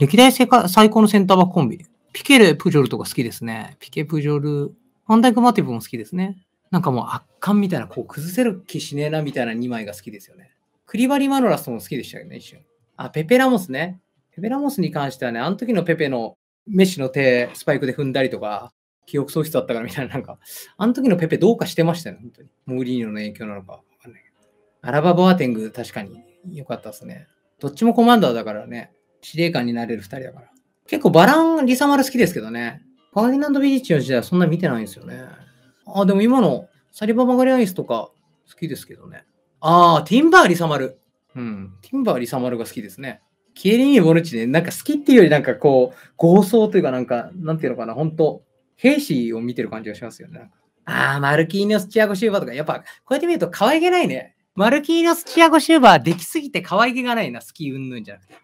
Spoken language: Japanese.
歴代最高のセンターバックコンビ。ピケレ、プジョルとか好きですね。ピケ、プジョル、ファンダイク・マティブも好きですね。なんかもう圧巻みたいな、こう崩せる気しねえなみたいな2枚が好きですよね。クリバリ・マノラスも好きでしたよね、一瞬。あ、ペペ・ラモスね。ペペ・ラモスに関してはね、あの時のペペのメッシの手、スパイクで踏んだりとか、記憶喪失だったからみたいな、なんか、あの時のペペどうかしてましたよね、本当に。モーリーニョの影響なのかわかんないけど。アラバ・ボアテング、確かに良かったですね。どっちもコマンダーだからね、司令官になれる2人だから。結構バラン、リサマル好きですけどね。ファーディナンド・ビリッチの時代はそんな見てないんですよね。あ、でも今のサリバ・マガリアイスとか好きですけどね。あー、ティンバー・リサマル。うん、ティンバー・リサマルが好きですね。キエリーボルチね、なんか好きっていうよりなんかこう、豪壮というかなんか、なんていうのかな、本当兵士を見てる感じがしますよね。あー、マルキーニョス・チアゴ・シューバーとか、やっぱこうやって見ると可愛げないね。マルキーニョス・チアゴ・シューバーできすぎて可愛げがないな、好きうんぬんじゃなくて。